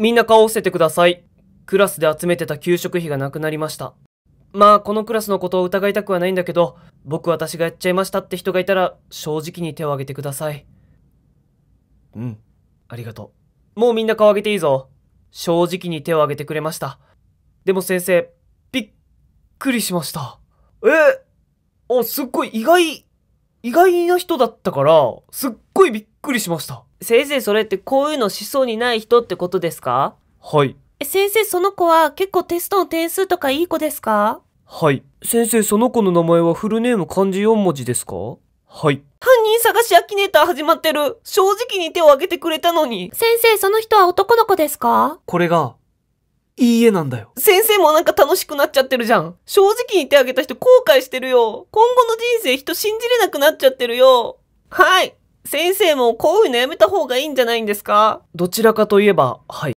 みんな顔を伏せてください。クラスで集めてた給食費がなくなりました。まあ、このクラスのことを疑いたくはないんだけど、僕私がやっちゃいましたって人がいたら、正直に手を挙げてください。うん、ありがとう。もうみんな顔上げていいぞ。正直に手を挙げてくれました。でも先生、びっくりしました。えあ、すっごい意外、意外な人だったから、すっごいびっくりしました。先生、それってこういうのしそうにない人ってことですかはい。先生、その子は結構テストの点数とかいい子ですかはい。先生、その子の名前はフルネーム漢字4文字ですかはい。犯人探しアキネーター始まってる。正直に手を挙げてくれたのに。先生、その人は男の子ですかこれが、いいえなんだよ。先生もなんか楽しくなっちゃってるじゃん。正直に手挙げた人後悔してるよ。今後の人生人信じれなくなっちゃってるよ。はい。先生もこういうのやめた方がいいんじゃないんですかどちらかといえば、はい。